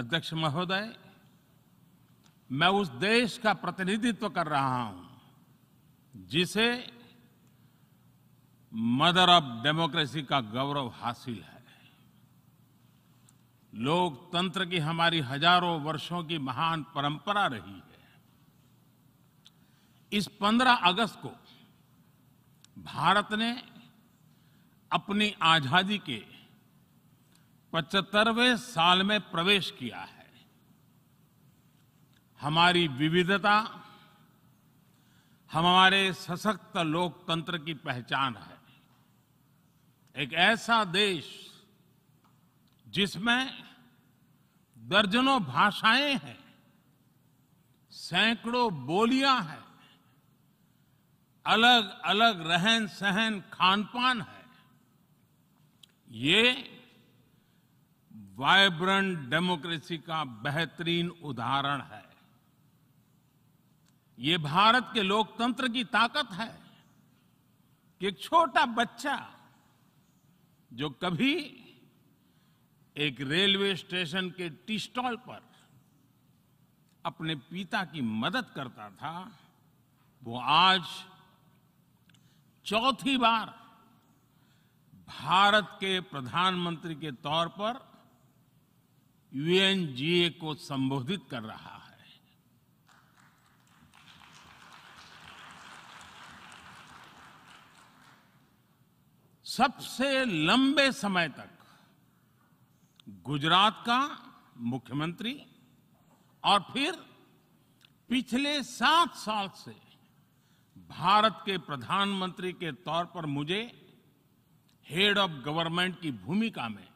अध्यक्ष महोदय मैं उस देश का प्रतिनिधित्व कर रहा हूं जिसे मदर ऑफ डेमोक्रेसी का गौरव हासिल है लोकतंत्र की हमारी हजारों वर्षों की महान परंपरा रही है इस 15 अगस्त को भारत ने अपनी आजादी के पचहत्तरवें साल में प्रवेश किया है हमारी विविधता हमारे सशक्त लोकतंत्र की पहचान है एक ऐसा देश जिसमें दर्जनों भाषाएं हैं सैकड़ों बोलियां हैं अलग अलग रहन सहन खान पान है ये वाइब्रेंट डेमोक्रेसी का बेहतरीन उदाहरण है ये भारत के लोकतंत्र की ताकत है कि एक छोटा बच्चा जो कभी एक रेलवे स्टेशन के टी स्टॉल पर अपने पिता की मदद करता था वो आज चौथी बार भारत के प्रधानमंत्री के तौर पर यूएनजीए को संबोधित कर रहा है सबसे लंबे समय तक गुजरात का मुख्यमंत्री और फिर पिछले सात साल से भारत के प्रधानमंत्री के तौर पर मुझे हेड ऑफ गवर्नमेंट की भूमिका में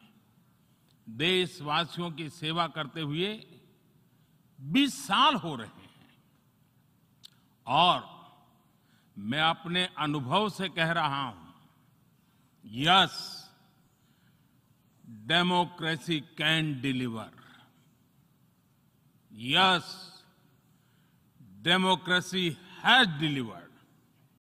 देशवासियों की सेवा करते हुए 20 साल हो रहे हैं और मैं अपने अनुभव से कह रहा हूं yes democracy can deliver yes democracy has delivered